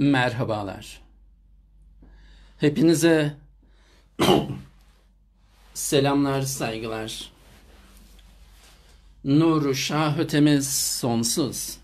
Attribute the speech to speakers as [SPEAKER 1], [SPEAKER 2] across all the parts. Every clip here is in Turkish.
[SPEAKER 1] Merhabalar. Hepinize selamlar, saygılar. Nuru şah ötemiz sonsuz.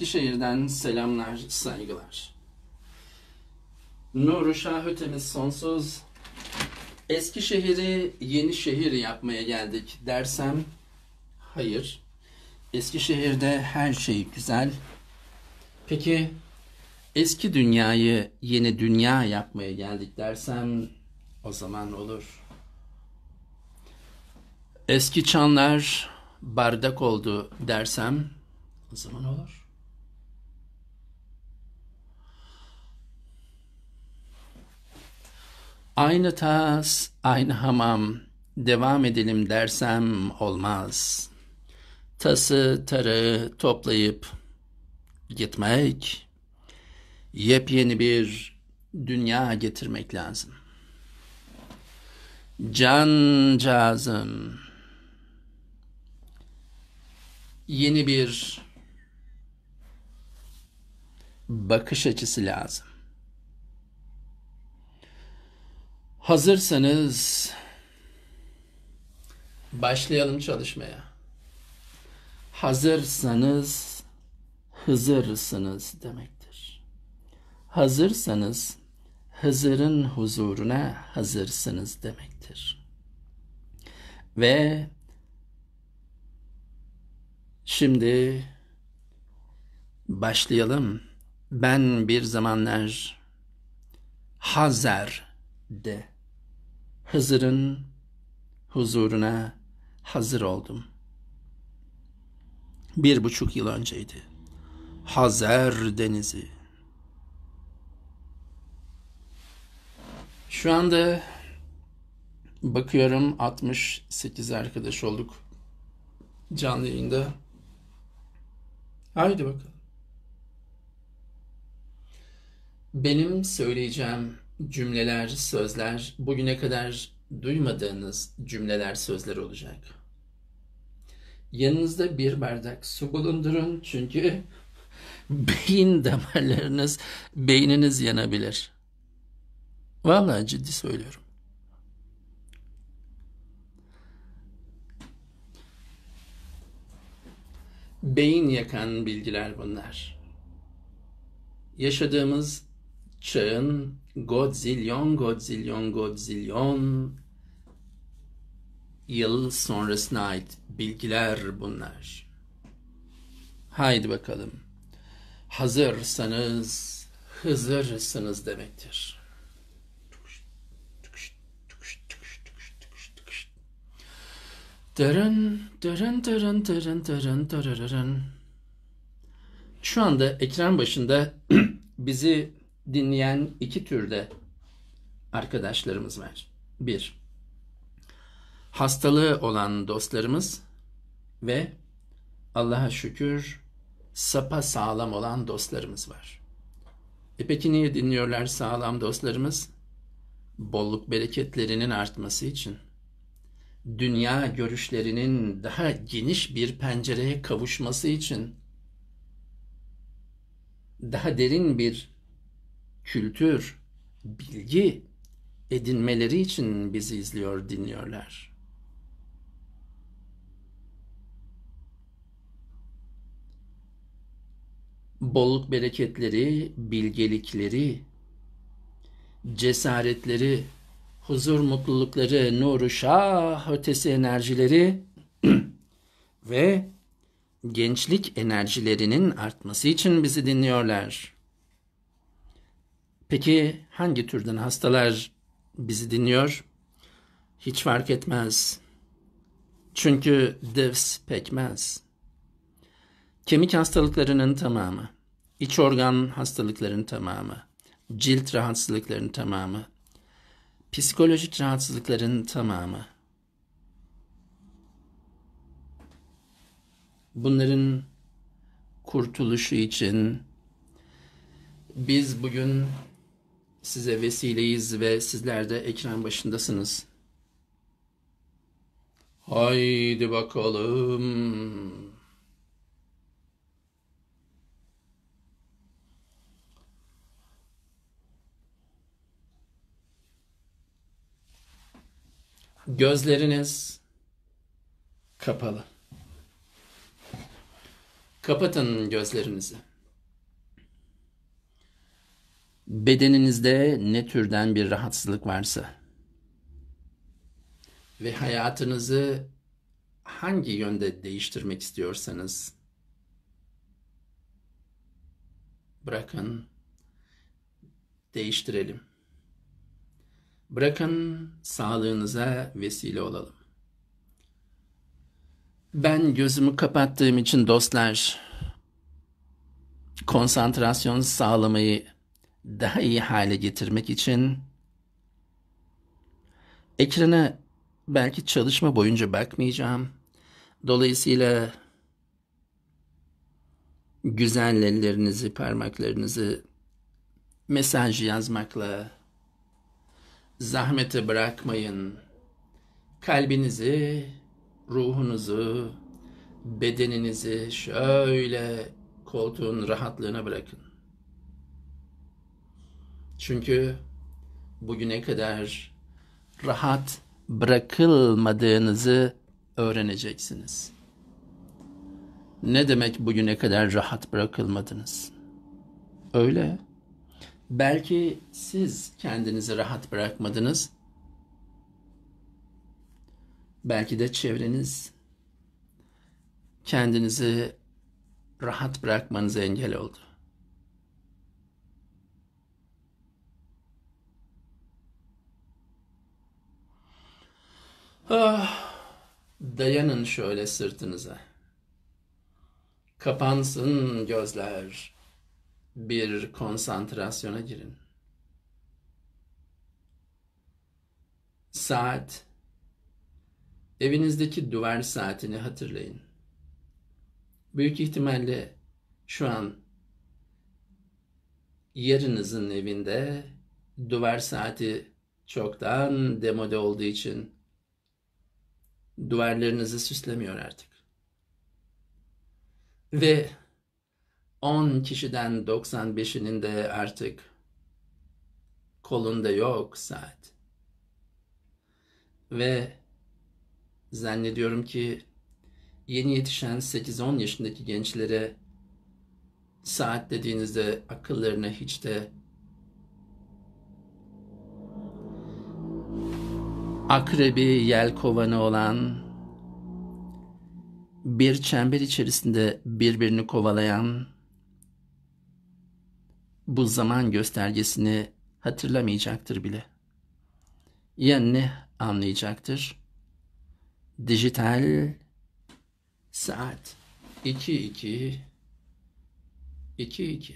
[SPEAKER 1] Eskişehir'den selamlar, saygılar. Nuru Şahötemiz sonsuz. Eskişehir'i yeni şehir yapmaya geldik dersem hayır. Eskişehir'de her şey güzel. Peki eski dünyayı yeni dünya yapmaya geldik dersem o zaman olur. Eski çanlar bardak oldu dersem o zaman olur. Aynı tas, aynı hamam, devam edelim dersem olmaz. Tası, tarağı toplayıp gitmek, yepyeni bir dünya getirmek lazım. Can cazım, yeni bir bakış açısı lazım. Hazırsanız başlayalım çalışmaya. Hazırsanız Hızırsınız demektir. Hazırsanız Hızır'ın huzuruna hazırsınız demektir. Ve şimdi başlayalım. Ben bir zamanlar Hazar de Hızır'ın huzuruna hazır oldum. Bir buçuk yıl önceydi. Hazer Denizi. Şu anda bakıyorum 68 arkadaş olduk canlı yayında. Haydi bakalım. Benim söyleyeceğim cümleler, sözler, bugüne kadar duymadığınız cümleler, sözler olacak. Yanınızda bir bardak su bulundurun çünkü beyin damarlarınız, beyniniz yanabilir. Vallahi ciddi söylüyorum. Beyin yakan bilgiler bunlar. Yaşadığımız çağın godzilyon godzilyon godzilyon yıl sonrasına ait bilgiler bunlar. Haydi bakalım. Hazırsanız Hızır'sınız demektir. Dırın, dırın, dırın, dırın, dırın, dırın. Şu anda ekran başında bizi dinleyen iki türde arkadaşlarımız var. Bir, hastalığı olan dostlarımız ve Allah'a şükür sapa sağlam olan dostlarımız var. E peki niye dinliyorlar sağlam dostlarımız? Bolluk bereketlerinin artması için. Dünya görüşlerinin daha geniş bir pencereye kavuşması için. Daha derin bir kültür, bilgi edinmeleri için bizi izliyor, dinliyorlar. Bolluk bereketleri, bilgelikleri, cesaretleri, huzur mutlulukları, nuru şah ötesi enerjileri ve gençlik enerjilerinin artması için bizi dinliyorlar. Peki hangi türden hastalar bizi dinliyor? Hiç fark etmez. Çünkü divs e pekmez. Kemik hastalıklarının tamamı, iç organ hastalıklarının tamamı, cilt rahatsızlıklarının tamamı, psikolojik rahatsızlıkların tamamı. Bunların kurtuluşu için biz bugün size vesileyiz ve sizler de ekran başındasınız. Haydi bakalım. Gözleriniz kapalı. Kapatın gözlerinizi bedeninizde ne türden bir rahatsızlık varsa ve hayatınızı hangi yönde değiştirmek istiyorsanız bırakın değiştirelim. Bırakın sağlığınıza vesile olalım. Ben gözümü kapattığım için dostlar konsantrasyon sağlamayı daha iyi hale getirmek için ekrana belki çalışma boyunca bakmayacağım. Dolayısıyla güzel ellerinizi, parmaklarınızı mesaj yazmakla zahmete bırakmayın. Kalbinizi, ruhunuzu, bedeninizi şöyle koltuğun rahatlığına bırakın. Çünkü bugüne kadar rahat bırakılmadığınızı öğreneceksiniz. Ne demek bugüne kadar rahat bırakılmadınız? Öyle. Belki siz kendinizi rahat bırakmadınız. Belki de çevreniz kendinizi rahat bırakmanıza engel oldu. Ah, dayanın şöyle sırtınıza. Kapansın gözler. Bir konsantrasyona girin. Saat. Evinizdeki duvar saatini hatırlayın. Büyük ihtimalle şu an yarınızın evinde duvar saati çoktan demode olduğu için duvarlarınızı süslemiyor artık. Ve 10 kişiden 95'inin de artık kolunda yok saat. Ve zannediyorum ki yeni yetişen 8-10 yaşındaki gençlere saat dediğinizde akıllarına hiç de akrebi yelkovanı olan, bir çember içerisinde birbirini kovalayan, bu zaman göstergesini hatırlamayacaktır bile. Ya ne anlayacaktır? Dijital saat 22 22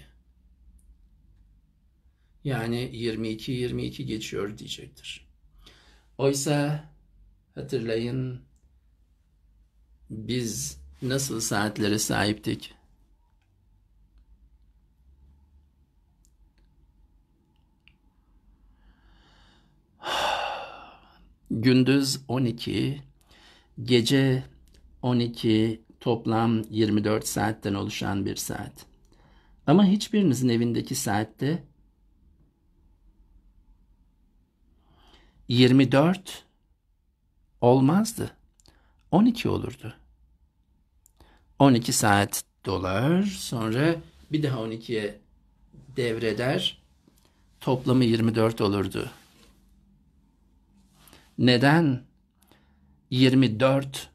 [SPEAKER 1] yani 22 22 geçiyor diyecektir. Oysa hatırlayın biz nasıl saatlere sahiptik? Gündüz 12, gece 12 toplam 24 saatten oluşan bir saat. Ama hiçbirinizin evindeki saatte 24 olmazdı. 12 olurdu. 12 saat dolar sonra bir daha 12'ye devreder toplamı 24 olurdu. Neden 24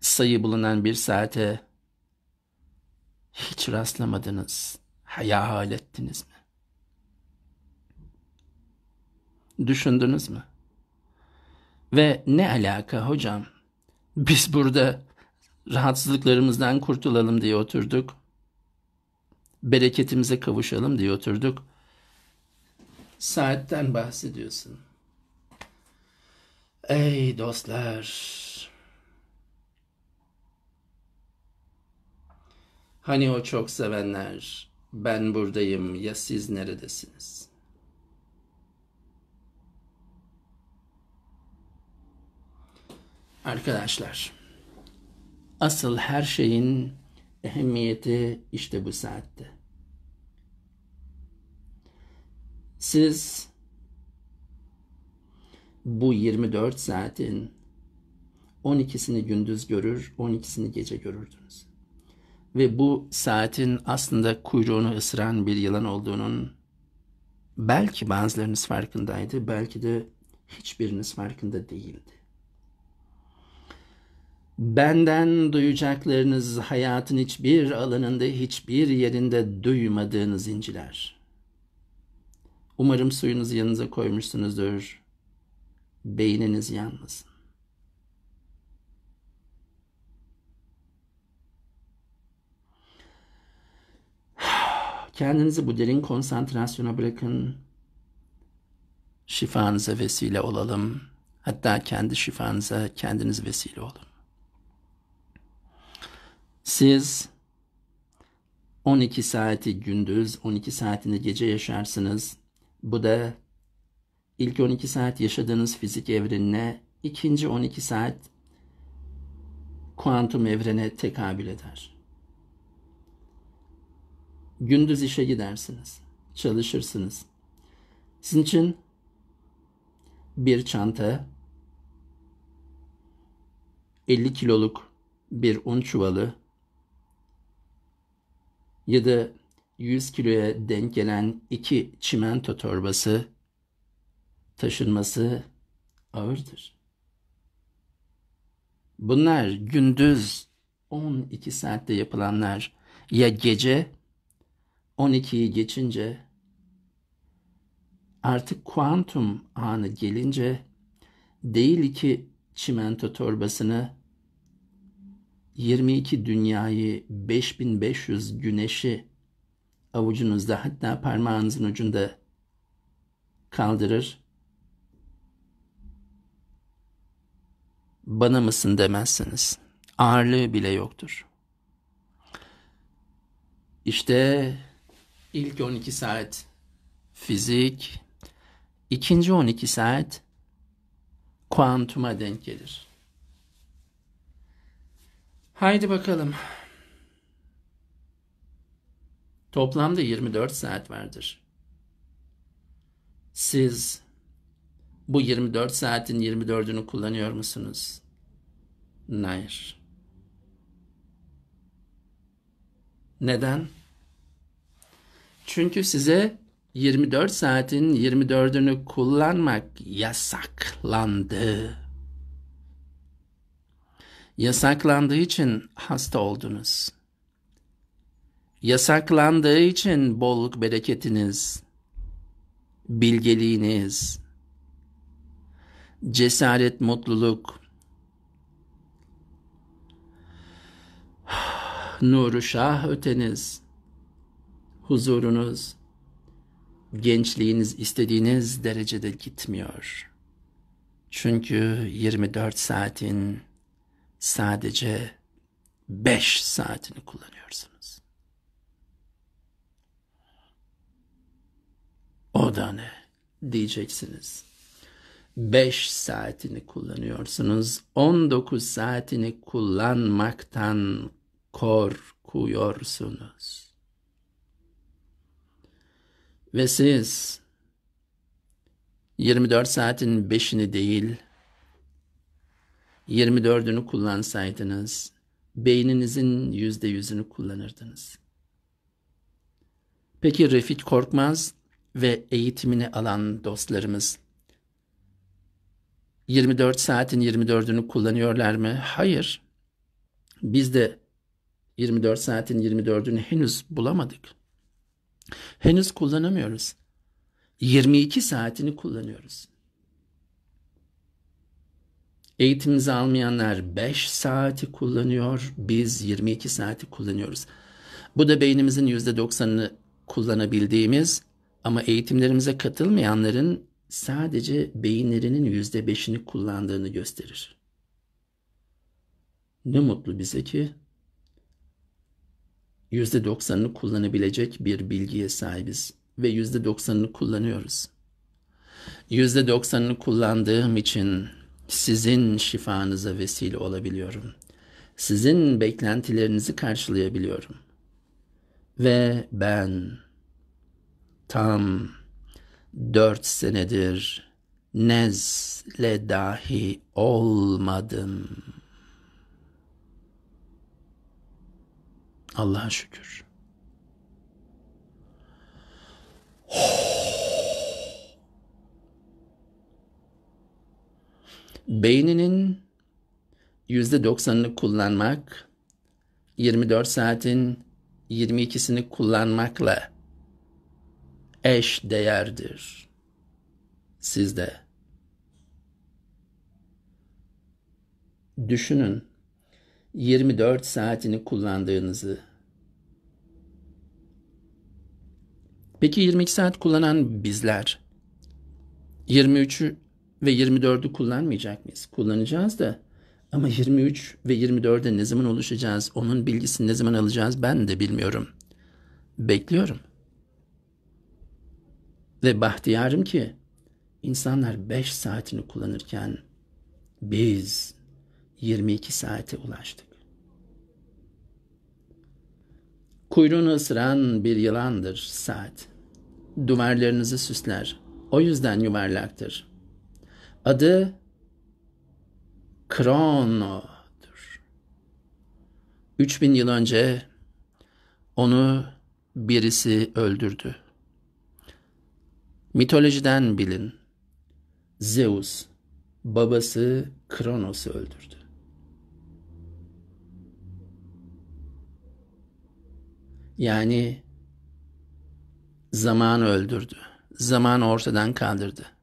[SPEAKER 1] sayı bulunan bir saate hiç rastlamadınız, hayal ettiniz mi? Düşündünüz mü? Ve ne alaka hocam? Biz burada rahatsızlıklarımızdan kurtulalım diye oturduk. Bereketimize kavuşalım diye oturduk. Saatten bahsediyorsun. Ey dostlar. Hani o çok sevenler, ben buradayım ya siz neredesiniz? Arkadaşlar, asıl her şeyin ehemmiyeti işte bu saatte. Siz bu 24 saatin 12'sini gündüz görür, 12'sini gece görürdünüz. Ve bu saatin aslında kuyruğunu ısıran bir yılan olduğunun belki bazılarınız farkındaydı, belki de hiçbiriniz farkında değildi. Benden duyacaklarınız hayatın hiçbir alanında, hiçbir yerinde duymadığınız inciler. Umarım suyunuzu yanınıza koymuşsunuzdur. Beyniniz yanmasın. Kendinizi bu derin konsantrasyona bırakın. Şifanıza vesile olalım. Hatta kendi şifanıza kendiniz vesile olun. Siz 12 saati gündüz, 12 saatini gece yaşarsınız. Bu da ilk 12 saat yaşadığınız fizik evrenine, ikinci 12 saat kuantum evrene tekabül eder. Gündüz işe gidersiniz, çalışırsınız. Sizin için bir çanta, 50 kiloluk bir un çuvalı, ya da 100 kiloya denk gelen iki çimento torbası taşınması ağırdır. Bunlar gündüz 12 saatte yapılanlar ya gece 12'yi geçince artık kuantum anı gelince değil ki çimento torbasını 22 dünyayı, 5500 güneşi avucunuzda hatta parmağınızın ucunda kaldırır. Bana mısın demezsiniz. Ağırlığı bile yoktur. İşte ilk 12 saat fizik, ikinci 12 saat kuantuma denk gelir. Haydi bakalım. Toplamda 24 saat vardır. Siz bu 24 saatin 24'ünü kullanıyor musunuz? Hayır. Neden? Çünkü size 24 saatin 24'ünü kullanmak yasaklandı. Yasaklandığı için hasta oldunuz. Yasaklandığı için bolluk bereketiniz, bilgeliğiniz, cesaret, mutluluk, nuru şah öteniz, huzurunuz, gençliğiniz istediğiniz derecede gitmiyor. Çünkü 24 saatin sadece 5 saatini kullanıyorsunuz. O da ne diyeceksiniz? 5 saatini kullanıyorsunuz. 19 saatini kullanmaktan korkuyorsunuz. Ve siz 24 saatin 5'ini değil 24'ünü kullansaydınız, beyninizin %100'ünü kullanırdınız. Peki Refik Korkmaz ve eğitimini alan dostlarımız 24 saatin 24'ünü kullanıyorlar mı? Hayır. Biz de 24 saatin 24'ünü henüz bulamadık. Henüz kullanamıyoruz. 22 saatini kullanıyoruz. Eğitimimizi almayanlar 5 saati kullanıyor. Biz 22 saati kullanıyoruz. Bu da beynimizin %90'ını kullanabildiğimiz ama eğitimlerimize katılmayanların sadece beyinlerinin %5'ini kullandığını gösterir. Ne mutlu bize ki %90'ını kullanabilecek bir bilgiye sahibiz ve %90'ını kullanıyoruz. %90'ını kullandığım için sizin şifanıza vesile olabiliyorum. Sizin beklentilerinizi karşılayabiliyorum. Ve ben tam dört senedir nezle dahi olmadım. Allah'a şükür. Oh. beyninin %90'ını kullanmak, 24 saatin 22'sini kullanmakla eş değerdir. Siz de Düşünün 24 saatini kullandığınızı. Peki 22 saat kullanan bizler 23 ve 24'ü kullanmayacak mıyız? Kullanacağız da ama 23 ve 24'e ne zaman oluşacağız? Onun bilgisini ne zaman alacağız? Ben de bilmiyorum. Bekliyorum. Ve bahtiyarım ki insanlar 5 saatini kullanırken biz 22 saate ulaştık. Kuyruğunu ısıran bir yılandır saat. Duvarlarınızı süsler. O yüzden yuvarlaktır.'' adı Krono'dur. 3000 yıl önce onu birisi öldürdü. Mitolojiden bilin. Zeus babası Kronos'u öldürdü. Yani zamanı öldürdü. Zamanı ortadan kaldırdı.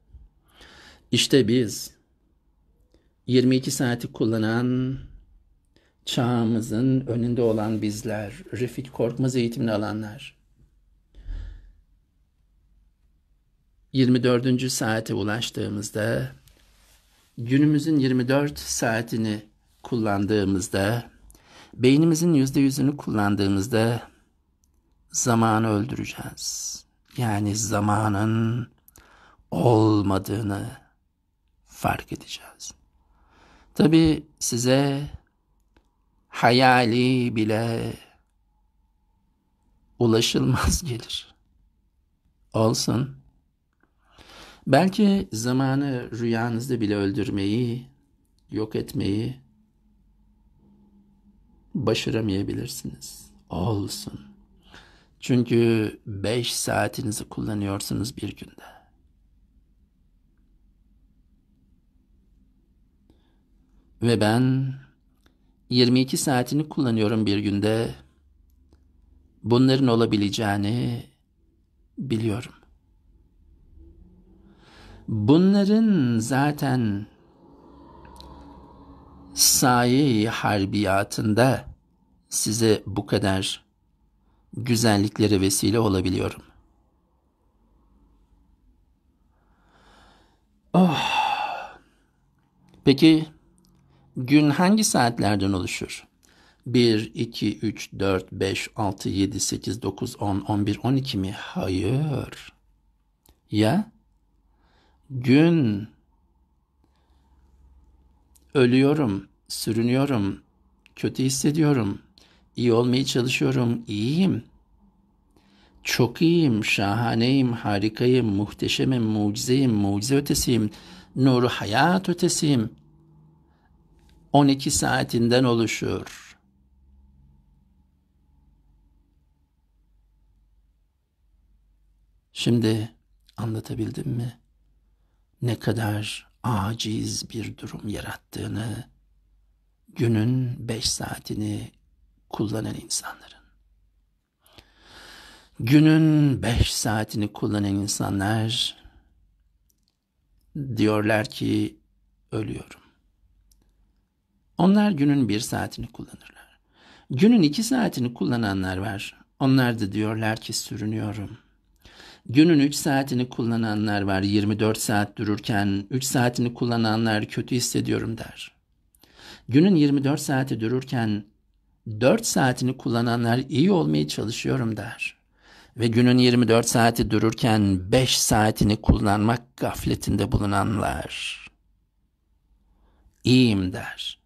[SPEAKER 1] İşte biz 22 saati kullanan çağımızın önünde olan bizler, Refik Korkmaz eğitimini alanlar. 24. saate ulaştığımızda günümüzün 24 saatini kullandığımızda beynimizin %100'ünü kullandığımızda zamanı öldüreceğiz. Yani zamanın olmadığını fark edeceğiz. Tabi size hayali bile ulaşılmaz gelir. Olsun. Belki zamanı rüyanızda bile öldürmeyi, yok etmeyi başaramayabilirsiniz. Olsun. Çünkü 5 saatinizi kullanıyorsunuz bir günde. Ve ben 22 saatini kullanıyorum bir günde. Bunların olabileceğini biliyorum. Bunların zaten sayi harbiyatında size bu kadar güzelliklere vesile olabiliyorum. Oh. Peki Gün hangi saatlerden oluşur? 1, 2, 3, 4, 5, 6, 7, 8, 9, 10, 11, 12 mi? Hayır. Ya? Gün. Ölüyorum, sürünüyorum, kötü hissediyorum, iyi olmaya çalışıyorum, iyiyim. Çok iyiyim, şahaneyim, harikayım, muhteşemim, mucizeyim, mucize ötesiyim, nuru hayat ötesiyim.'' 12 saatinden oluşur. Şimdi anlatabildim mi? Ne kadar aciz bir durum yarattığını günün 5 saatini kullanan insanların. Günün 5 saatini kullanan insanlar diyorlar ki ölüyorum. Onlar günün bir saatini kullanırlar. Günün iki saatini kullananlar var. Onlar da diyorlar ki sürünüyorum. Günün 3 saatini kullananlar var. 24 saat dururken 3 saatini kullananlar kötü hissediyorum der. Günün 24 saati dururken 4 saatini kullananlar iyi olmaya çalışıyorum der. Ve günün 24 saati dururken 5 saatini kullanmak gafletinde bulunanlar iyiyim der.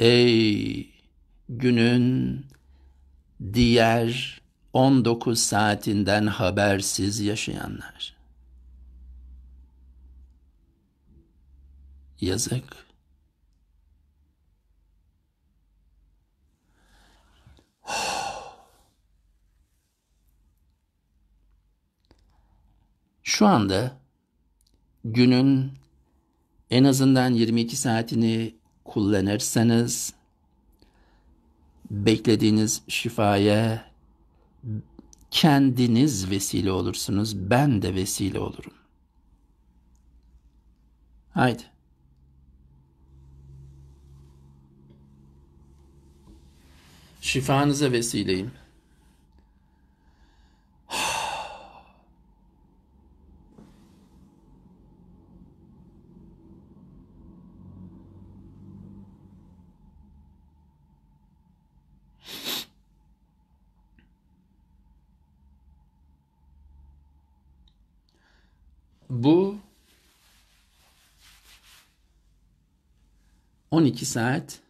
[SPEAKER 1] Ey günün diğer 19 saatinden habersiz yaşayanlar. Yazık. Şu anda günün en azından 22 saatini kullanırsanız beklediğiniz şifaya kendiniz vesile olursunuz. Ben de vesile olurum. Haydi. Şifanıza vesileyim. 12 saat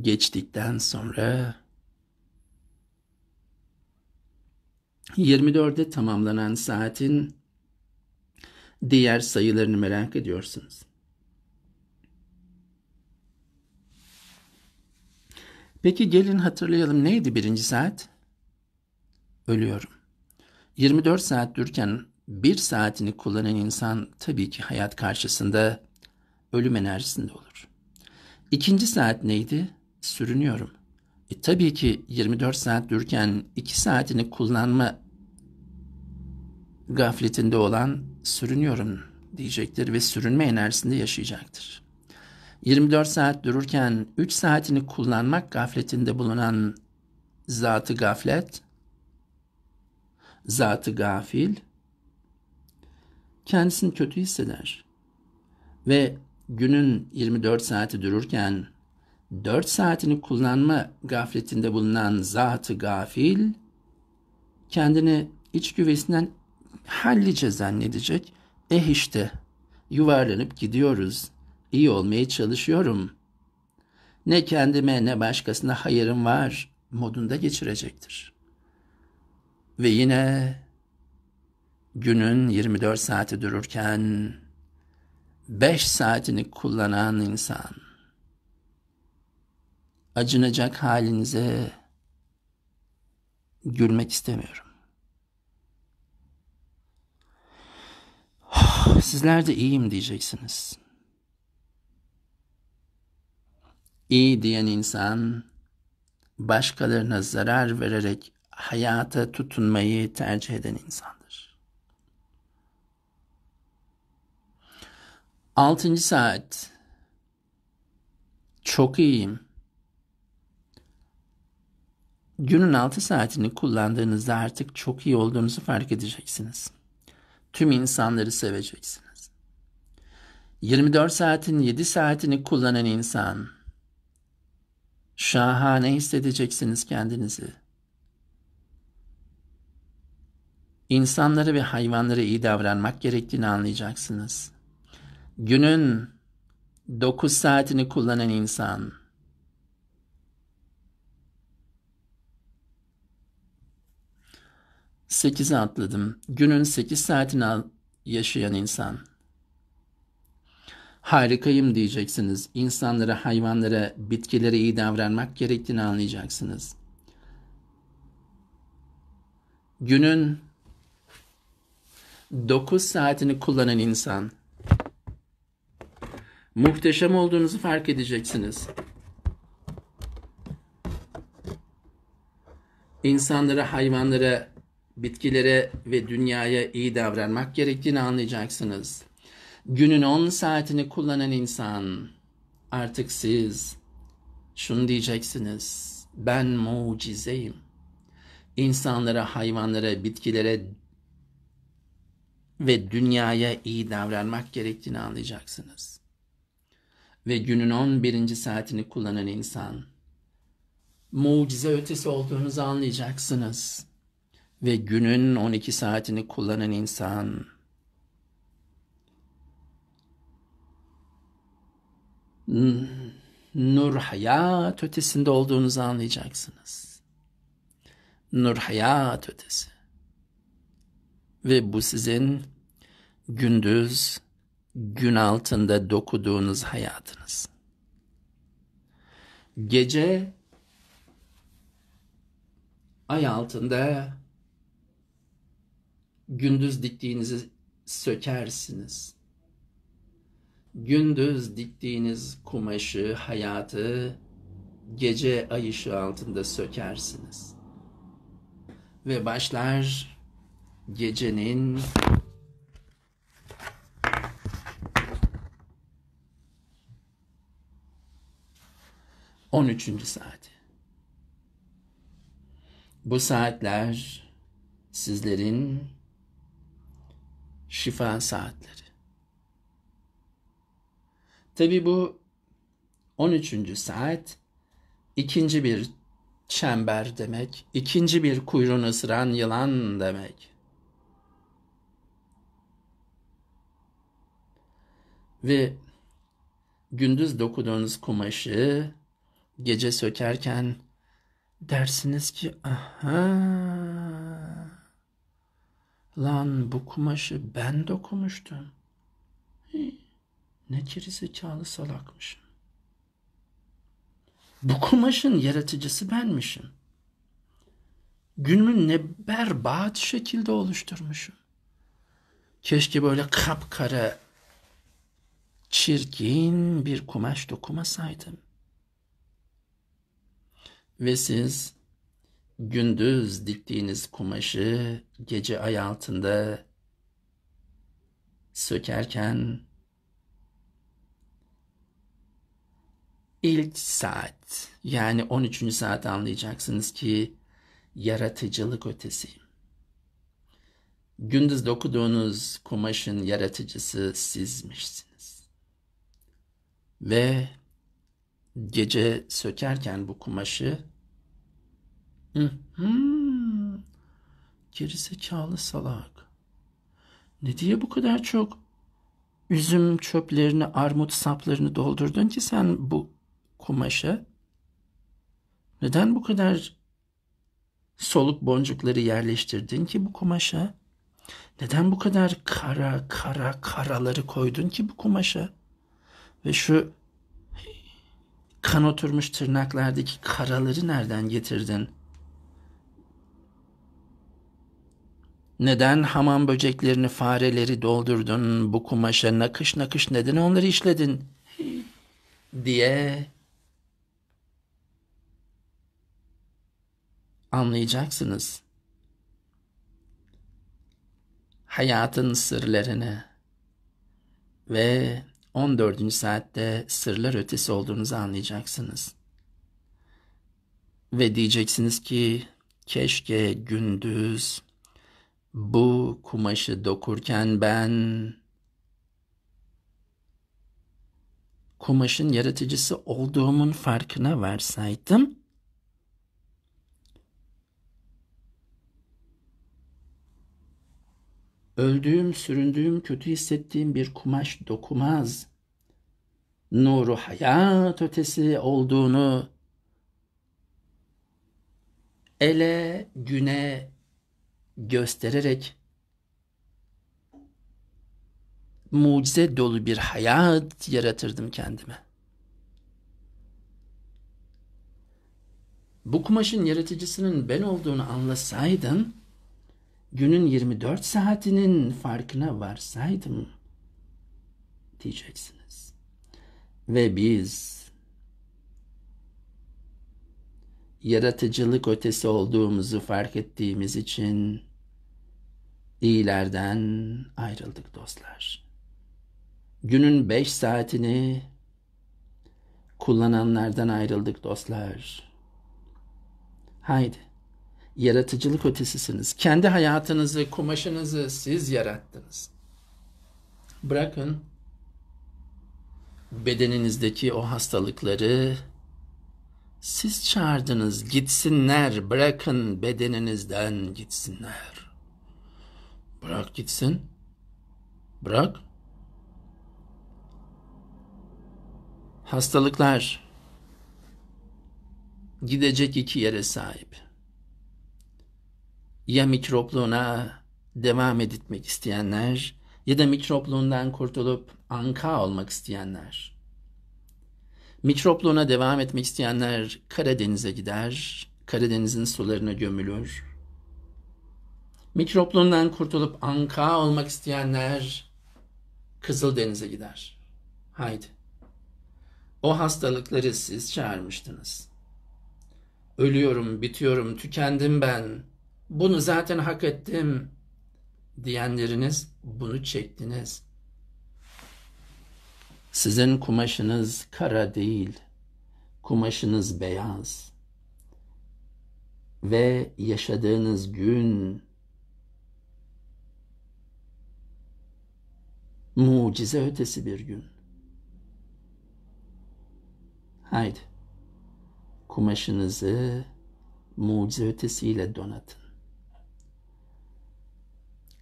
[SPEAKER 1] geçtikten sonra 24'e tamamlanan saatin diğer sayılarını merak ediyorsunuz. Peki gelin hatırlayalım neydi birinci saat? Ölüyorum. 24 saat dürken bir saatini kullanan insan tabii ki hayat karşısında ölüm enerjisinde olur. İkinci saat neydi? Sürünüyorum. E tabii ki 24 saat dururken iki saatini kullanma gafletinde olan sürünüyorum diyecektir ve sürünme enerjisinde yaşayacaktır. 24 saat dururken 3 saatini kullanmak gafletinde bulunan zatı gaflet, zatı gafil kendisini kötü hisseder. Ve günün 24 saati dururken 4 saatini kullanma gafletinde bulunan zatı gafil kendini iç güvesinden hallice zannedecek. Eh işte yuvarlanıp gidiyoruz. İyi olmaya çalışıyorum. Ne kendime ne başkasına hayırım var modunda geçirecektir. Ve yine günün 24 saati dururken 5 saatini kullanan insan acınacak halinize gülmek istemiyorum. Ah, sizler de iyiyim diyeceksiniz. İyi diyen insan başkalarına zarar vererek hayata tutunmayı tercih eden insan. Altıncı saat. Çok iyiyim. Günün altı saatini kullandığınızda artık çok iyi olduğunuzu fark edeceksiniz. Tüm insanları seveceksiniz. 24 saatin 7 saatini kullanan insan. Şahane hissedeceksiniz kendinizi. İnsanlara ve hayvanlara iyi davranmak gerektiğini anlayacaksınız.'' günün 9 saatini kullanan insan Sekize atladım. Günün sekiz saatini yaşayan insan. Harikayım diyeceksiniz. İnsanlara, hayvanlara, bitkilere iyi davranmak gerektiğini anlayacaksınız. Günün dokuz saatini kullanan insan muhteşem olduğunuzu fark edeceksiniz. İnsanlara, hayvanlara, bitkilere ve dünyaya iyi davranmak gerektiğini anlayacaksınız. Günün 10 saatini kullanan insan artık siz şunu diyeceksiniz. Ben mucizeyim. İnsanlara, hayvanlara, bitkilere ve dünyaya iyi davranmak gerektiğini anlayacaksınız ve günün 11. saatini kullanan insan. Mucize ötesi olduğunuzu anlayacaksınız. Ve günün 12 saatini kullanan insan. Nur hayat ötesinde olduğunuzu anlayacaksınız. Nur hayat ötesi. Ve bu sizin gündüz gün altında dokuduğunuz hayatınız. Gece ay altında gündüz diktiğinizi sökersiniz. Gündüz diktiğiniz kumaşı, hayatı gece ay ışığı altında sökersiniz. Ve başlar gecenin 13. saati. Bu saatler sizlerin şifa saatleri. Tabi bu 13. saat ikinci bir çember demek, ikinci bir kuyruğun ısıran yılan demek. Ve gündüz dokuduğunuz kumaşı Gece sökerken dersiniz ki aha lan bu kumaşı ben dokumuştum. ne ne gerizekalı salakmışım. Bu kumaşın yaratıcısı benmişim. Günümü ne berbat şekilde oluşturmuşum. Keşke böyle kapkara çirkin bir kumaş dokumasaydım. Ve siz gündüz diktiğiniz kumaşı gece ay altında sökerken ilk saat yani 13. saat anlayacaksınız ki yaratıcılık ötesi. Gündüz dokuduğunuz kumaşın yaratıcısı sizmişsiniz. Ve gece sökerken bu kumaşı hı hı gerizekalı salak. Ne diye bu kadar çok üzüm çöplerini, armut saplarını doldurdun ki sen bu kumaşa? Neden bu kadar soluk boncukları yerleştirdin ki bu kumaşa? Neden bu kadar kara kara karaları koydun ki bu kumaşa? Ve şu Kan oturmuş tırnaklardaki karaları nereden getirdin? Neden hamam böceklerini, fareleri doldurdun bu kumaşa nakış nakış neden onları işledin? diye anlayacaksınız. Hayatın sırlarını ve 14. saatte sırlar ötesi olduğunuzu anlayacaksınız. Ve diyeceksiniz ki keşke gündüz bu kumaşı dokurken ben kumaşın yaratıcısı olduğumun farkına varsaydım Öldüğüm, süründüğüm, kötü hissettiğim bir kumaş dokumaz. Nuru hayat ötesi olduğunu ele, güne göstererek mucize dolu bir hayat yaratırdım kendime. Bu kumaşın yaratıcısının ben olduğunu anlasaydım günün 24 saatinin farkına varsaydım diyeceksiniz. Ve biz yaratıcılık ötesi olduğumuzu fark ettiğimiz için iyilerden ayrıldık dostlar. Günün 5 saatini kullananlardan ayrıldık dostlar. Haydi yaratıcılık ötesisiniz. Kendi hayatınızı, kumaşınızı siz yarattınız. Bırakın bedeninizdeki o hastalıkları siz çağırdınız gitsinler bırakın bedeninizden gitsinler. Bırak gitsin. Bırak. Hastalıklar gidecek iki yere sahip ya mikropluğuna devam etmek isteyenler ya da mikropluğundan kurtulup anka olmak isteyenler. Mikropluğuna devam etmek isteyenler Karadeniz'e gider, Karadeniz'in sularına gömülür. Mikropluğundan kurtulup anka olmak isteyenler Kızıldeniz'e gider. Haydi. O hastalıkları siz çağırmıştınız. Ölüyorum, bitiyorum, tükendim ben.'' bunu zaten hak ettim diyenleriniz bunu çektiniz. Sizin kumaşınız kara değil, kumaşınız beyaz. Ve yaşadığınız gün mucize ötesi bir gün. Haydi kumaşınızı mucize ötesiyle donatın.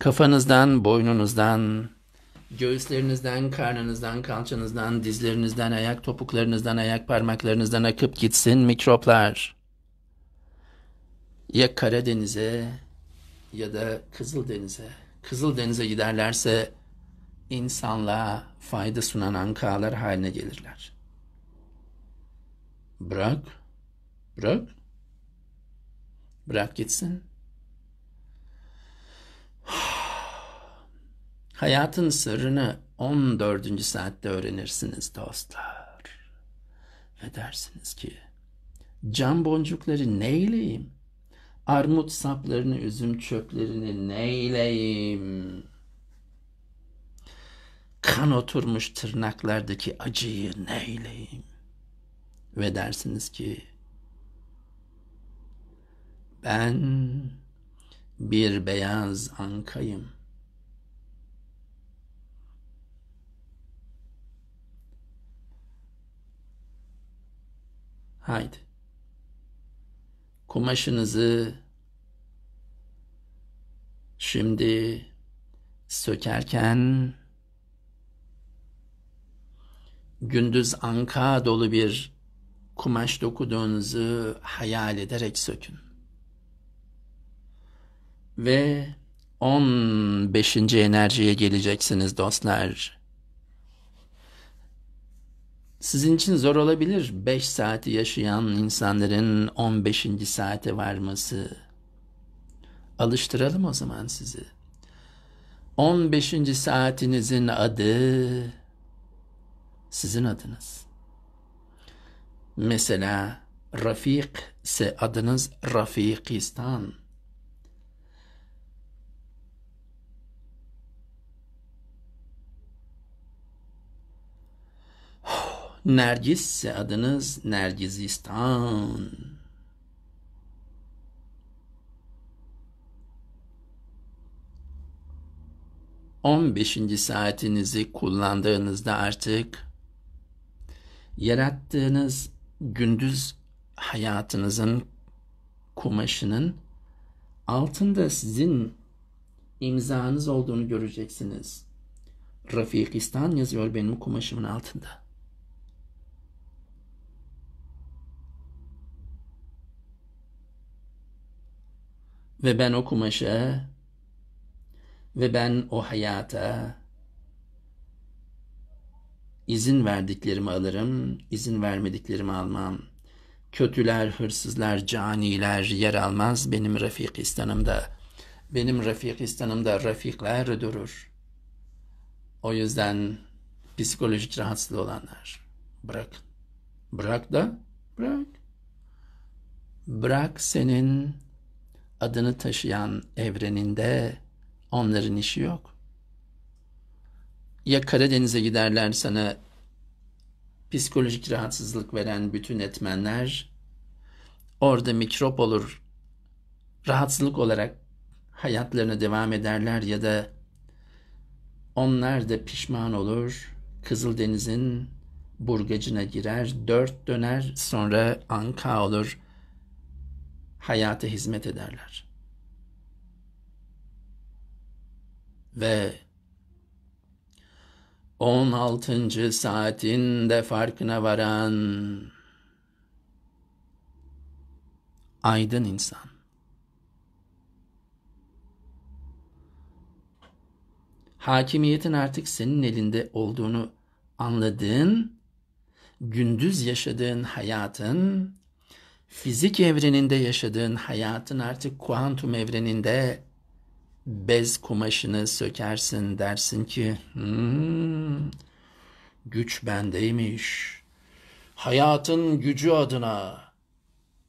[SPEAKER 1] Kafanızdan, boynunuzdan, göğüslerinizden, karnınızdan, kalçanızdan, dizlerinizden, ayak topuklarınızdan, ayak parmaklarınızdan akıp gitsin mikroplar. Ya Karadeniz'e ya da Kızıldeniz'e. Kızıldeniz'e giderlerse insanlığa fayda sunan ankalar haline gelirler. Bırak, bırak, bırak gitsin. Hayatın sırrını 14. saatte öğrenirsiniz dostlar. Ve dersiniz ki cam boncukları neyleyim? Armut saplarını, üzüm çöplerini neyleyim? Kan oturmuş tırnaklardaki acıyı neyleyim? Ve dersiniz ki ben bir beyaz ankayım. Haydi. Kumaşınızı şimdi sökerken gündüz anka dolu bir kumaş dokuduğunuzu hayal ederek sökün. Ve 15. enerjiye geleceksiniz dostlar. Sizin için zor olabilir 5 saati yaşayan insanların 15. saate varması. Alıştıralım o zaman sizi. 15. saatinizin adı sizin adınız. Mesela Rafik ise adınız Rafikistan. Nergis adınız Nergizistan. On beşinci saatinizi kullandığınızda artık yarattığınız gündüz hayatınızın kumaşının altında sizin imzanız olduğunu göreceksiniz. Rafikistan yazıyor benim kumaşımın altında. ve ben o kumaşa ve ben o hayata izin verdiklerimi alırım, izin vermediklerimi almam. Kötüler, hırsızlar, caniler yer almaz benim Rafikistan'ımda. Benim Rafikistan'ımda rafikler durur. O yüzden psikolojik rahatsız olanlar bırak. Bırak da bırak. Bırak senin adını taşıyan evreninde onların işi yok. Ya Karadeniz'e giderler sana psikolojik rahatsızlık veren bütün etmenler orada mikrop olur. Rahatsızlık olarak hayatlarına devam ederler ya da onlar da pişman olur. Kızıldeniz'in burgacına girer, dört döner sonra anka olur.'' hayata hizmet ederler. Ve 16. saatinde farkına varan aydın insan. Hakimiyetin artık senin elinde olduğunu anladığın, gündüz yaşadığın hayatın fizik evreninde yaşadığın hayatın artık kuantum evreninde bez kumaşını sökersin dersin ki hmm, güç bendeymiş. Hayatın gücü adına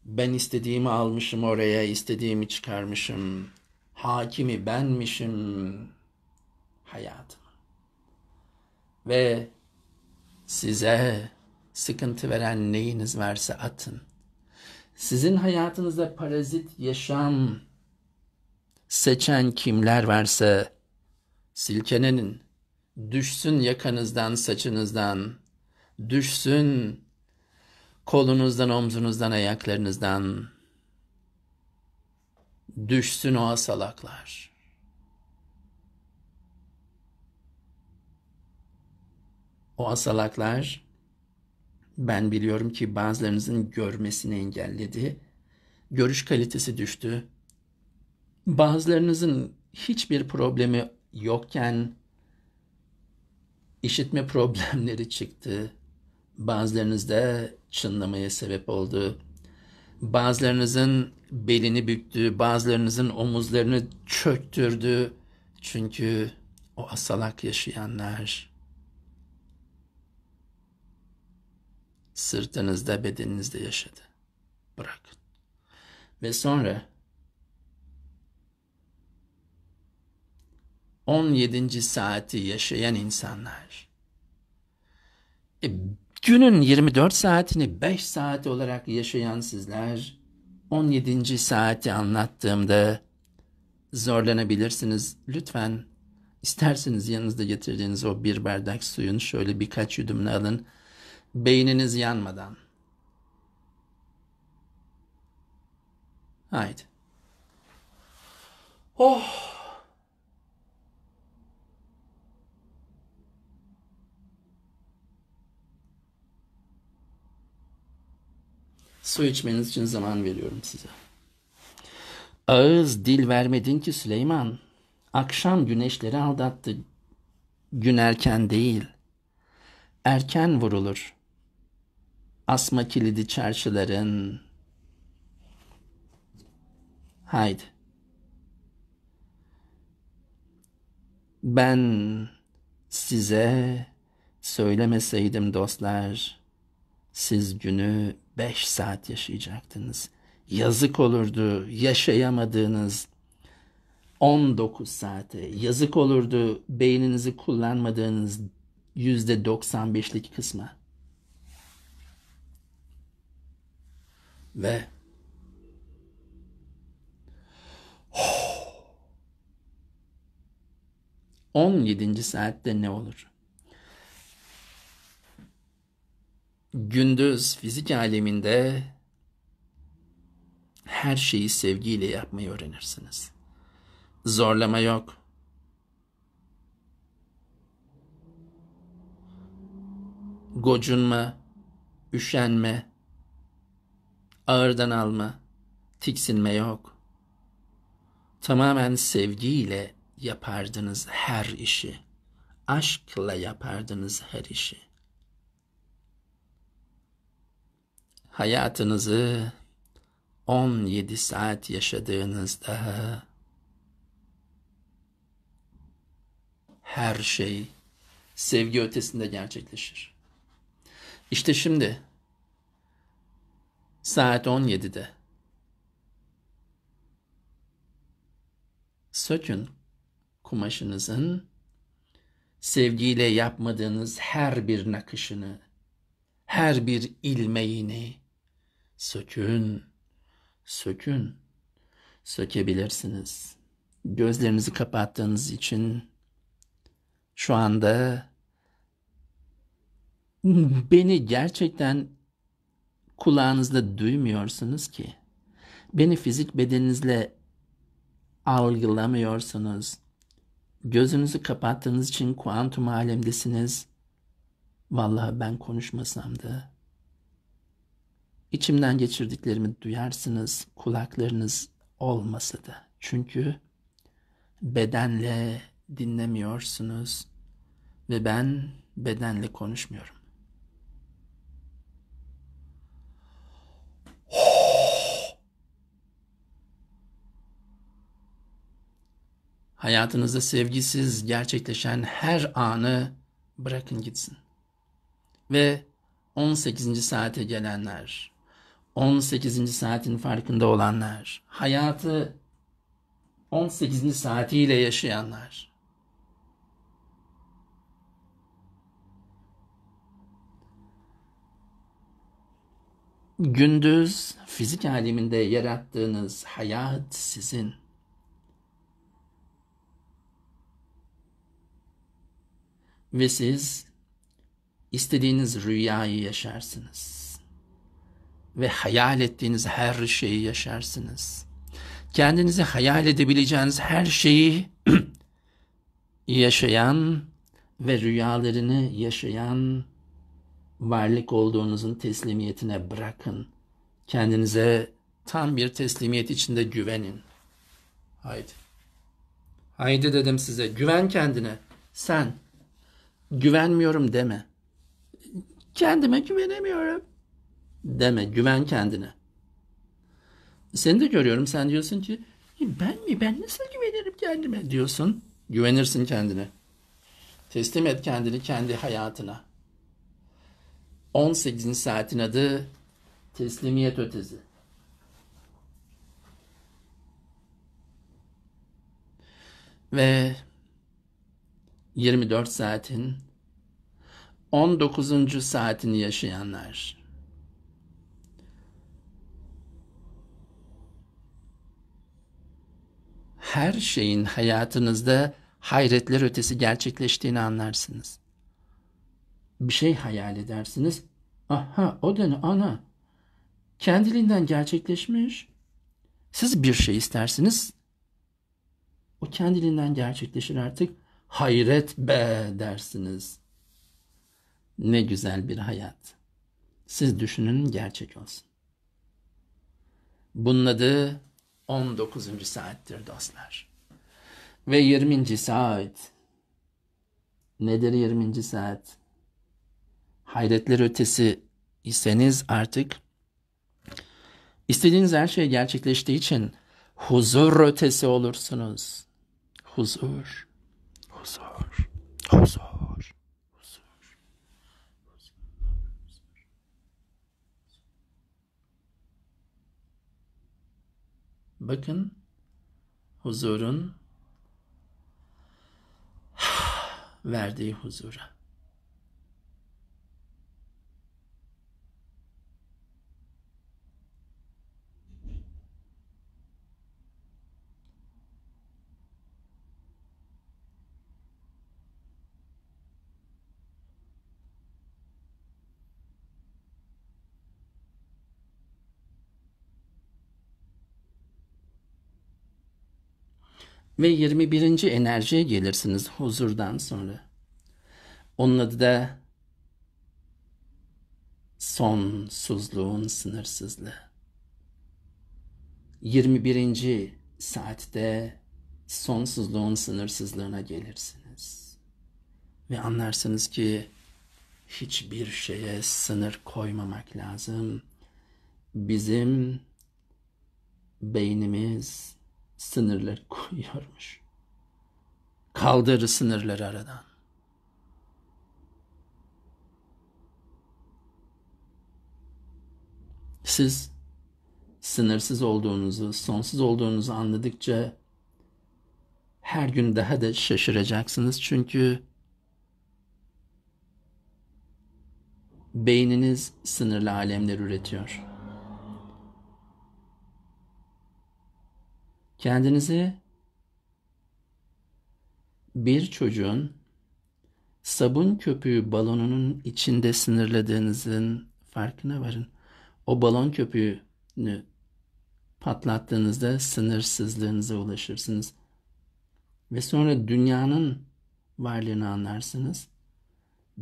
[SPEAKER 1] ben istediğimi almışım oraya, istediğimi çıkarmışım. Hakimi benmişim hayatım. Ve size sıkıntı veren neyiniz varsa atın. Sizin hayatınızda parazit yaşam seçen kimler varsa silkelenin, düşsün yakanızdan, saçınızdan, düşsün kolunuzdan, omzunuzdan, ayaklarınızdan, düşsün o asalaklar O asalaklar ben biliyorum ki bazılarınızın görmesini engelledi. Görüş kalitesi düştü. Bazılarınızın hiçbir problemi yokken işitme problemleri çıktı. Bazılarınızda çınlamaya sebep oldu. Bazılarınızın belini büktü, bazılarınızın omuzlarını çöktürdü. Çünkü o asalak yaşayanlar sırtınızda bedeninizde yaşadı. Bırakın. Ve sonra 17. saati yaşayan insanlar e, günün 24 saatini 5 saat olarak yaşayan sizler 17. saati anlattığımda zorlanabilirsiniz. Lütfen isterseniz yanınızda getirdiğiniz o bir bardak suyun şöyle birkaç yudumunu alın beyniniz yanmadan. Haydi. Oh. Su içmeniz için zaman veriyorum size. Ağız dil vermedin ki Süleyman. Akşam güneşleri aldattı. Gün erken değil. Erken vurulur asma kilidi çarşıların. Haydi. Ben size söylemeseydim dostlar, siz günü beş saat yaşayacaktınız. Yazık olurdu yaşayamadığınız 19 saate. Yazık olurdu beyninizi kullanmadığınız %95'lik kısma. ve oh, 17. saatte ne olur? Gündüz fizik aleminde her şeyi sevgiyle yapmayı öğrenirsiniz. Zorlama yok. Gocunma, üşenme, Ağırdan alma, tiksinme yok. Tamamen sevgiyle yapardınız her işi. Aşkla yapardınız her işi. Hayatınızı 17 saat yaşadığınızda her şey sevgi ötesinde gerçekleşir. İşte şimdi saat 17'de. Sökün kumaşınızın sevgiyle yapmadığınız her bir nakışını, her bir ilmeğini sökün, sökün, sökebilirsiniz. Gözlerinizi kapattığınız için şu anda beni gerçekten kulağınızda duymuyorsunuz ki. Beni fizik bedeninizle algılamıyorsunuz. Gözünüzü kapattığınız için kuantum alemdesiniz. Vallahi ben konuşmasam da. İçimden geçirdiklerimi duyarsınız kulaklarınız olmasa da. Çünkü bedenle dinlemiyorsunuz ve ben bedenle konuşmuyorum. Hayatınızda sevgisiz gerçekleşen her anı bırakın gitsin. Ve 18. saate gelenler, 18. saatin farkında olanlar, hayatı 18. saatiyle yaşayanlar. Gündüz fizik aleminde yarattığınız hayat sizin. Ve siz istediğiniz rüyayı yaşarsınız. Ve hayal ettiğiniz her şeyi yaşarsınız. Kendinizi hayal edebileceğiniz her şeyi yaşayan ve rüyalarını yaşayan varlık olduğunuzun teslimiyetine bırakın. Kendinize tam bir teslimiyet içinde güvenin. Haydi. Haydi dedim size. Güven kendine. Sen güvenmiyorum deme. Kendime güvenemiyorum deme. Güven kendine. Seni de görüyorum. Sen diyorsun ki ben mi? Ben nasıl güvenirim kendime diyorsun. Güvenirsin kendine. Teslim et kendini kendi hayatına. 18. saatin adı teslimiyet ötesi. Ve 24 saatin 19. saatini yaşayanlar. Her şeyin hayatınızda hayretler ötesi gerçekleştiğini anlarsınız. Bir şey hayal edersiniz. Aha o da ne ana. Kendiliğinden gerçekleşmiş. Siz bir şey istersiniz. O kendiliğinden gerçekleşir artık hayret be dersiniz. Ne güzel bir hayat. Siz düşünün gerçek olsun. Bunun adı 19. saattir dostlar. Ve 20. saat. Nedir 20. saat? Hayretler ötesi iseniz artık istediğiniz her şey gerçekleştiği için huzur ötesi olursunuz. Huzur. Huzur. Huzur. Huzur. Bakın huzurun verdiği huzura. Ve 21. enerjiye gelirsiniz huzurdan sonra. Onun adı da sonsuzluğun sınırsızlığı. 21. saatte sonsuzluğun sınırsızlığına gelirsiniz. Ve anlarsınız ki hiçbir şeye sınır koymamak lazım. Bizim beynimiz sınırları koyuyormuş. Kaldırı sınırları aradan. Siz sınırsız olduğunuzu, sonsuz olduğunuzu anladıkça her gün daha da şaşıracaksınız çünkü beyniniz sınırlı alemler üretiyor. Kendinizi bir çocuğun sabun köpüğü balonunun içinde sınırladığınızın farkına varın. O balon köpüğünü patlattığınızda sınırsızlığınıza ulaşırsınız. Ve sonra dünyanın varlığını anlarsınız.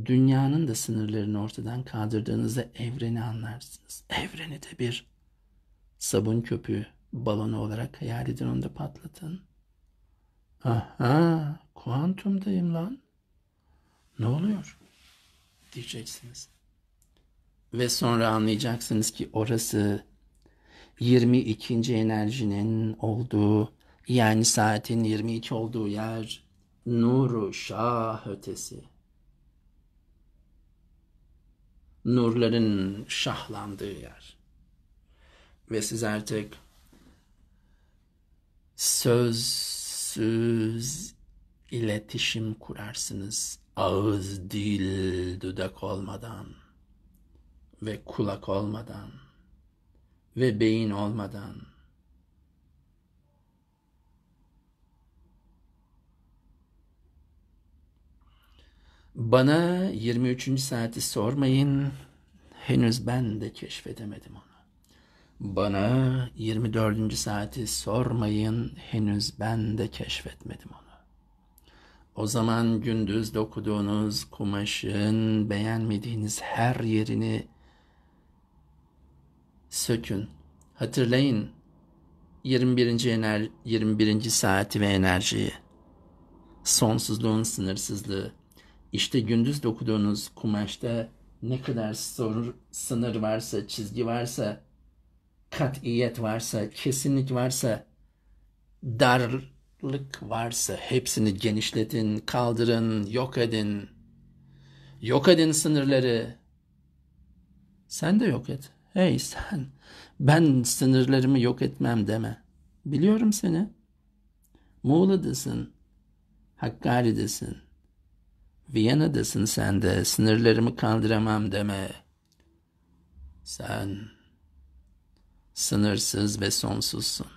[SPEAKER 1] Dünyanın da sınırlarını ortadan kaldırdığınızda evreni anlarsınız. Evreni de bir sabun köpüğü balonu olarak hayal edin onu da patlatın. Aha kuantumdayım lan. Ne oluyor? Diyeceksiniz. Ve sonra anlayacaksınız ki orası 22. enerjinin olduğu yani saatin 22 olduğu yer nuru şah ötesi. Nurların şahlandığı yer. Ve siz artık söz, söz iletişim kurarsınız. Ağız, dil, dudak olmadan ve kulak olmadan ve beyin olmadan. Bana 23. saati sormayın. Henüz ben de keşfedemedim onu. Bana 24. saati sormayın henüz ben de keşfetmedim onu. O zaman gündüz dokuduğunuz kumaşın beğenmediğiniz her yerini sökün. Hatırlayın 21. Ener 21. saati ve enerjiyi. Sonsuzluğun sınırsızlığı. İşte gündüz dokuduğunuz kumaşta ne kadar soru, sınır varsa, çizgi varsa katiyet varsa, kesinlik varsa, darlık varsa hepsini genişletin, kaldırın, yok edin. Yok edin sınırları. Sen de yok et. Hey sen, ben sınırlarımı yok etmem deme. Biliyorum seni. Muğla'dasın, Hakkari'desin, Viyana'dasın sen de sınırlarımı kaldıramam deme. Sen sınırsız ve sonsuzsun.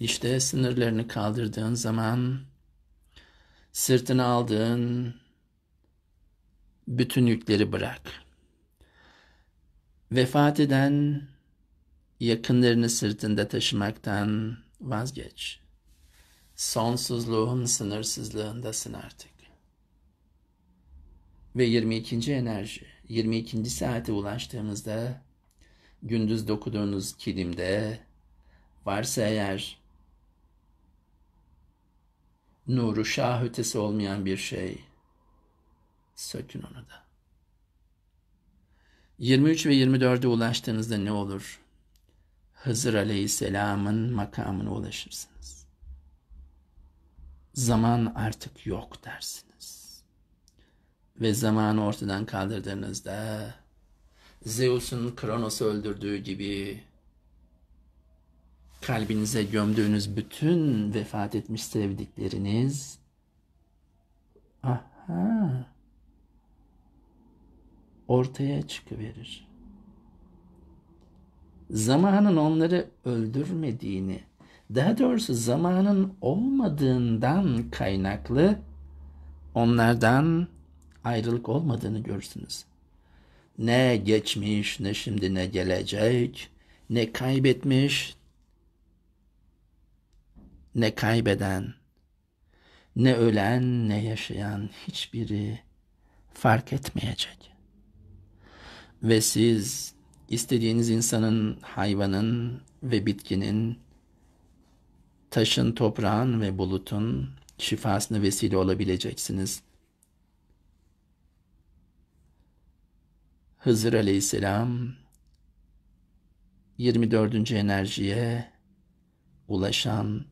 [SPEAKER 1] İşte sınırlarını kaldırdığın zaman sırtına aldığın bütün yükleri bırak. Vefat eden yakınlarını sırtında taşımaktan vazgeç. Sonsuzluğun sınırsızlığındasın artık. Ve 22. enerji, 22. saate ulaştığımızda gündüz dokuduğunuz kilimde varsa eğer nuru şah ötesi olmayan bir şey sökün onu da. 23 ve 24'e ulaştığınızda ne olur? Hızır Aleyhisselam'ın makamına ulaşırsınız. Zaman artık yok dersiniz. Ve zamanı ortadan kaldırdığınızda Zeus'un Kronos'u öldürdüğü gibi kalbinize gömdüğünüz bütün vefat etmiş sevdikleriniz aha ortaya çıkıverir. Zamanın onları öldürmediğini, daha doğrusu zamanın olmadığından kaynaklı onlardan ayrılık olmadığını görürsünüz. Ne geçmiş, ne şimdi, ne gelecek, ne kaybetmiş, ne kaybeden, ne ölen, ne yaşayan hiçbiri fark etmeyecek. Ve siz istediğiniz insanın, hayvanın ve bitkinin, taşın, toprağın ve bulutun şifasına vesile olabileceksiniz.'' Hızır Aleyhisselam 24. enerjiye ulaşan,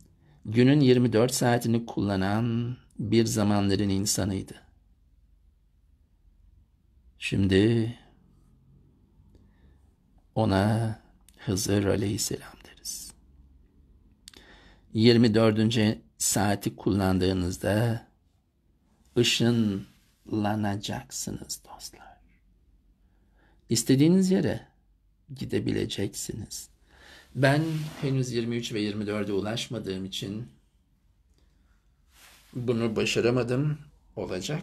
[SPEAKER 1] günün 24 saatini kullanan bir zamanların insanıydı. Şimdi ona Hızır Aleyhisselam deriz. 24. saati kullandığınızda ışınlanacaksınız dostlar. İstediğiniz yere gidebileceksiniz. Ben henüz 23 ve 24'e ulaşmadığım için bunu başaramadım olacak.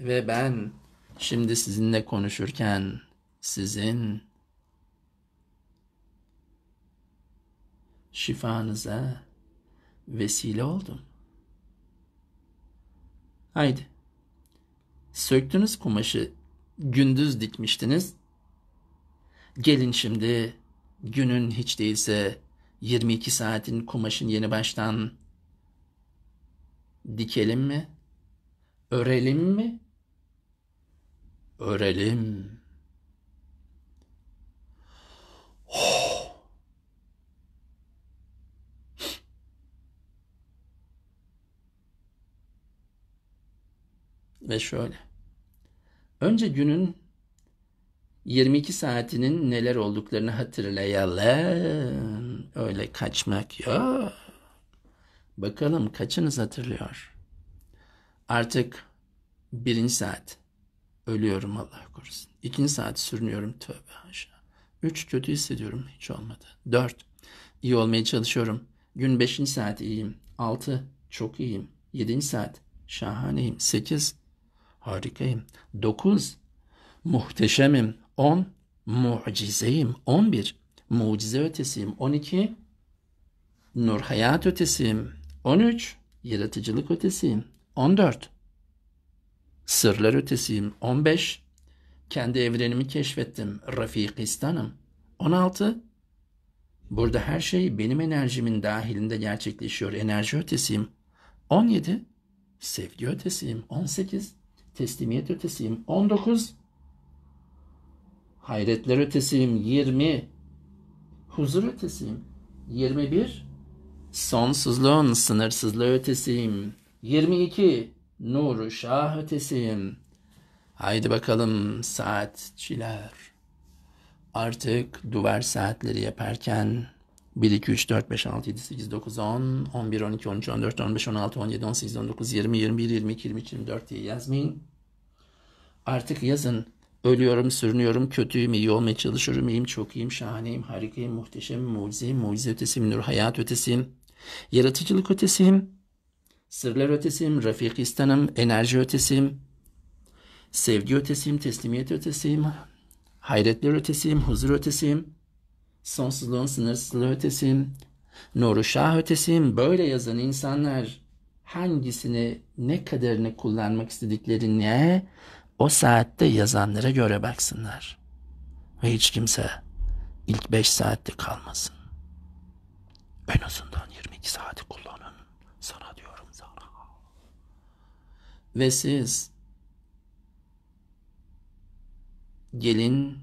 [SPEAKER 1] Ve ben şimdi sizinle konuşurken sizin şifanıza vesile oldum. Haydi. Söktünüz kumaşı gündüz dikmiştiniz. Gelin şimdi günün hiç değilse 22 saatin kumaşın yeni baştan dikelim mi? Örelim mi? Örelim. Oh. Ve şöyle. Önce günün 22 saatinin neler olduklarını hatırlayalım. Öyle kaçmak yok. Bakalım kaçınız hatırlıyor? Artık birinci saat ölüyorum Allah korusun. İkinci saat sürünüyorum tövbe aşağı. Üç kötü hissediyorum hiç olmadı. Dört iyi olmaya çalışıyorum. Gün beşinci saat iyiyim. Altı çok iyiyim. Yedinci saat şahaneyim. Sekiz Harikayım. 9. Muhteşemim. 10. Mucizeyim. 11. Mucize ötesiyim. 12. Nur hayat ötesiyim. 13. Yaratıcılık ötesiyim. 14. Sırlar ötesiyim. 15. Kendi evrenimi keşfettim. Rafikistan'ım. 16. Burada her şey benim enerjimin dahilinde gerçekleşiyor. Enerji ötesiyim. 17. Sevgi ötesiyim. 18. Teslimiyet ötesiyim 19. Hayretler ötesiyim 20. Huzur ötesiyim 21. Sonsuzluğun sınırsızlığı ötesiyim 22. Nuru şah ötesiyim. Haydi bakalım saatçiler. Artık duvar saatleri yaparken 1, 2, 3, 4, 5, 6, 7, 8, 9, 10, 11, 12, 13, 14, 15, 16, 17, 18, 19, 20, 21, 22, 23, 24 diye yazmayın. Artık yazın. Ölüyorum, sürünüyorum, kötüyüm, iyi olmaya çalışıyorum, iyiyim, çok iyiyim, şahaneyim, harikayım, muhteşem mucizeyim, mucize ötesiyim, nur hayat ötesiyim, yaratıcılık ötesiyim, sırlar ötesiyim, rafikistanım, enerji ötesiyim, sevgi ötesiyim, teslimiyet ötesiyim, hayretler ötesiyim, huzur ötesiyim, sonsuzluğun sınırsızlığı ötesi, nuru şah ötesi böyle yazan insanlar hangisini ne kadarını kullanmak istediklerine o saatte yazanlara göre baksınlar. Ve hiç kimse ilk 5 saatte kalmasın. En azından 22 saati kullanın. Sana diyorum sana. Ve siz gelin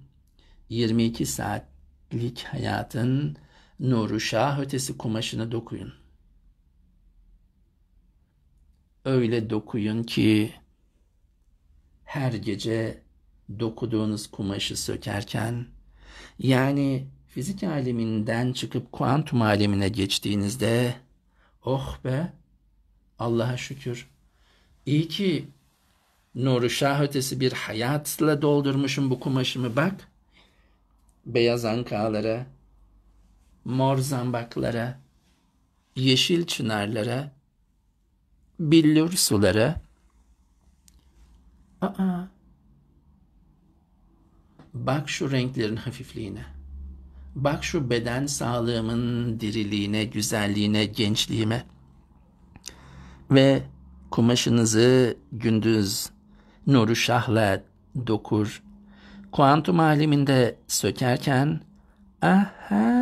[SPEAKER 1] 22 saat lik hayatın nuru şah ötesi kumaşını dokuyun. Öyle dokuyun ki her gece dokuduğunuz kumaşı sökerken yani fizik aleminden çıkıp kuantum alemine geçtiğinizde oh be Allah'a şükür iyi ki nuru şah ötesi bir hayatla doldurmuşum bu kumaşımı bak beyaz ankalara, mor zambaklara, yeşil çınarlara, billur sulara. Aa, bak şu renklerin hafifliğine. Bak şu beden sağlığımın diriliğine, güzelliğine, gençliğime. Ve kumaşınızı gündüz nuru şahla dokur Kuantum aleminde sökerken aha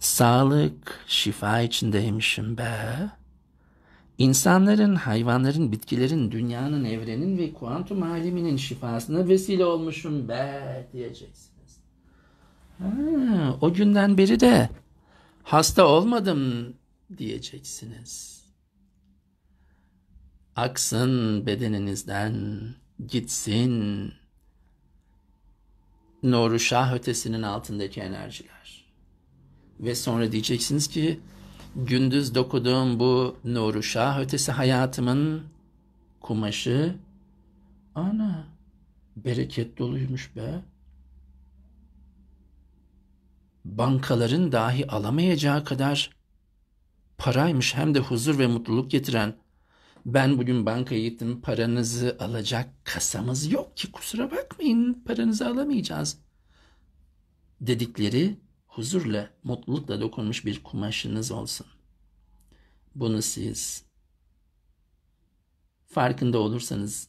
[SPEAKER 1] sağlık, şifa içindeymişim be. İnsanların, hayvanların, bitkilerin, dünyanın, evrenin ve kuantum aleminin şifasına vesile olmuşum be diyeceksiniz. Ha, o günden beri de hasta olmadım diyeceksiniz. Aksın bedeninizden gitsin. Nuru Şah ötesinin altındaki enerjiler. Ve sonra diyeceksiniz ki gündüz dokuduğum bu Nuru Şah ötesi hayatımın kumaşı ana bereket doluymuş be. Bankaların dahi alamayacağı kadar paraymış hem de huzur ve mutluluk getiren ben bugün bankaya gittim paranızı alacak kasamız yok ki kusura bakmayın paranızı alamayacağız dedikleri huzurla mutlulukla dokunmuş bir kumaşınız olsun. Bunu siz farkında olursanız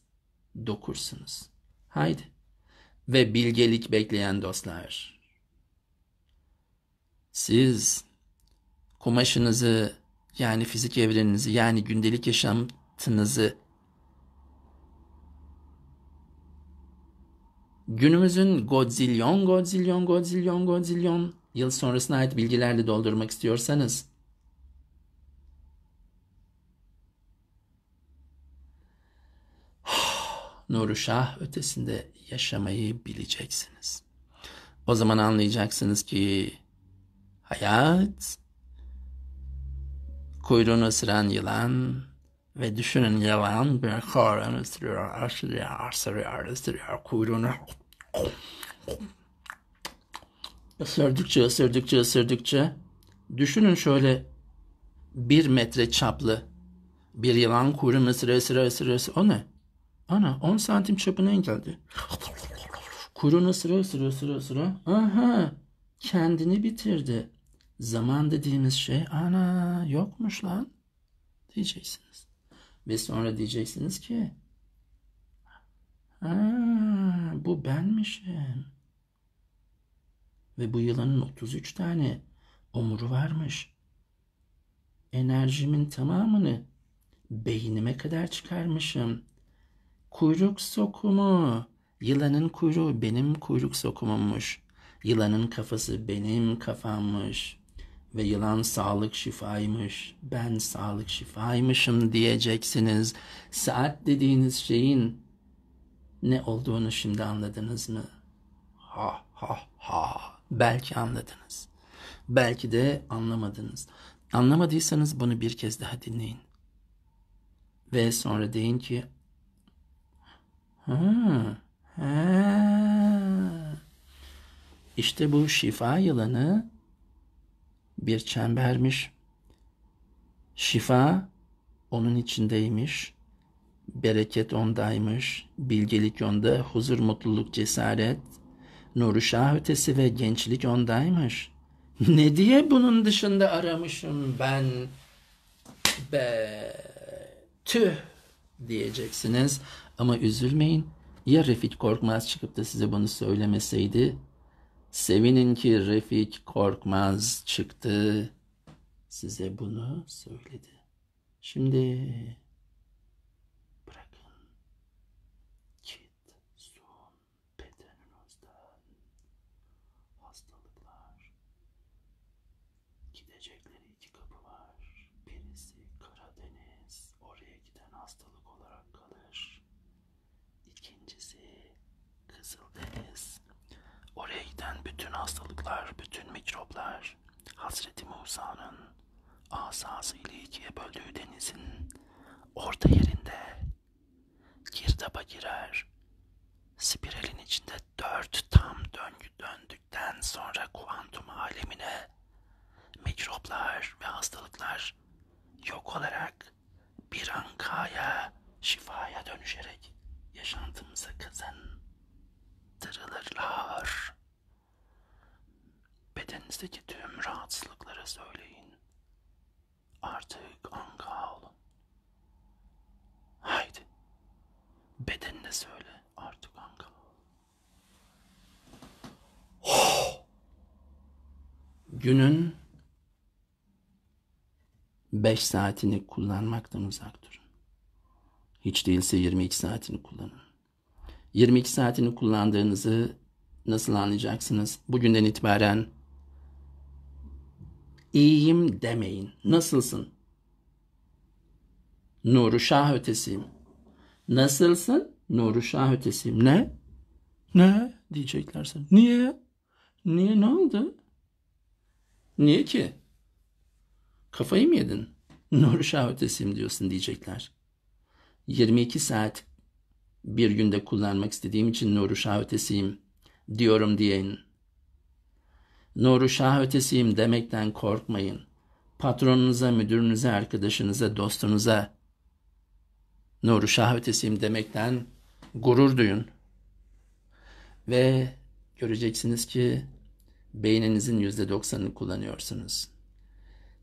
[SPEAKER 1] dokursunuz. Haydi ve bilgelik bekleyen dostlar. Siz kumaşınızı yani fizik evreninizi yani gündelik yaşam hattınızı günümüzün godzilyon godzilyon godzilyon godzilyon yıl sonrasına ait bilgilerle doldurmak istiyorsanız Nuruşah ötesinde yaşamayı bileceksiniz. O zaman anlayacaksınız ki hayat kuyruğunu ısıran yılan ve düşünün yılan bir karın ısırıyor, aşırıyor, ısırıyor, ısırıyor, kuyruğunu Isırdıkça, ısırdıkça, ısırdıkça düşünün şöyle bir metre çaplı bir yılan kuyruğunu ısırıyor, ısırıyor, ısırıyor, ısırıyor. O ne? Ana 10 santim çapına geldi. Kuyruğunu ısırıyor, ısırıyor, ısırıyor, ısırıyor. Aha kendini bitirdi. Zaman dediğimiz şey ana yokmuş lan diyeceksiniz. Ve sonra diyeceksiniz ki ha, bu benmişim. Ve bu yılanın 33 tane omuru varmış. Enerjimin tamamını beynime kadar çıkarmışım. Kuyruk sokumu. Yılanın kuyruğu benim kuyruk sokumummuş. Yılanın kafası benim kafammış ve yılan sağlık şifaymış, ben sağlık şifaymışım diyeceksiniz. Saat dediğiniz şeyin ne olduğunu şimdi anladınız mı? Ha ha ha. Belki anladınız. Belki de anlamadınız. Anlamadıysanız bunu bir kez daha dinleyin. Ve sonra deyin ki ha, ha. İşte bu şifa yılanı bir çembermiş. Şifa onun içindeymiş. Bereket ondaymış. Bilgelik onda, huzur, mutluluk, cesaret, nuru şah ötesi ve gençlik ondaymış. Ne diye bunun dışında aramışım ben be tüh diyeceksiniz. Ama üzülmeyin. Ya Refik Korkmaz çıkıp da size bunu söylemeseydi Sevinin ki Refik Korkmaz çıktı. Size bunu söyledi. Şimdi hastalıklar, bütün mikroplar, Hazreti Musa'nın asası ile ikiye böldüğü denizin orta yerinde girdaba girer. Spiralin içinde dört tam döngü döndükten sonra kuantum alemine mikroplar ve hastalıklar yok olarak bir ankaya, şifaya dönüşerek yaşantımıza kazandırılırlar. Bedenizdeki tüm rahatsızlıklara söyleyin. Artık anka olun. Haydi. Bedenine söyle artık anka Oh! Günün beş saatini kullanmaktan uzak durun. Hiç değilse 22 saatini kullanın. 22 saatini kullandığınızı nasıl anlayacaksınız? Bugünden itibaren İyiyim demeyin. Nasılsın? Nuru şah ötesiyim. Nasılsın? Nuru şah ötesiyim. Ne? Ne? Diyecekler sen. Niye? Niye? Ne oldu? Niye ki? Kafayı mı yedin? Nuru şah ötesiyim diyorsun diyecekler. 22 saat bir günde kullanmak istediğim için nuru şah ötesiyim diyorum diyeyin. Nuru şah ötesiyim demekten korkmayın. Patronunuza, müdürünüze, arkadaşınıza, dostunuza nuru şah ötesiyim demekten gurur duyun. Ve göreceksiniz ki beyninizin yüzde doksanını kullanıyorsunuz.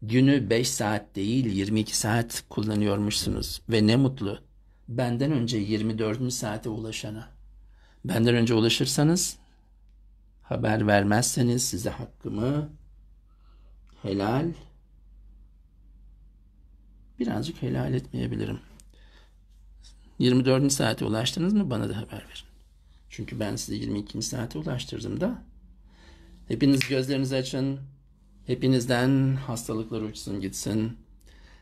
[SPEAKER 1] Günü 5 saat değil 22 saat kullanıyormuşsunuz ve ne mutlu. Benden önce 24. saate ulaşana. Benden önce ulaşırsanız haber vermezseniz size hakkımı helal birazcık helal etmeyebilirim. 24. saate ulaştınız mı bana da haber verin. Çünkü ben size 22. saate ulaştırdım da. hepiniz gözlerinizi açın. Hepinizden hastalıklar uçsun gitsin.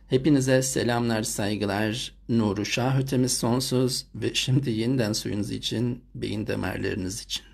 [SPEAKER 1] Hepinize selamlar, saygılar. Nuru şah ötemiz sonsuz ve şimdi yeniden suyunuz için, beyin demerleriniz için.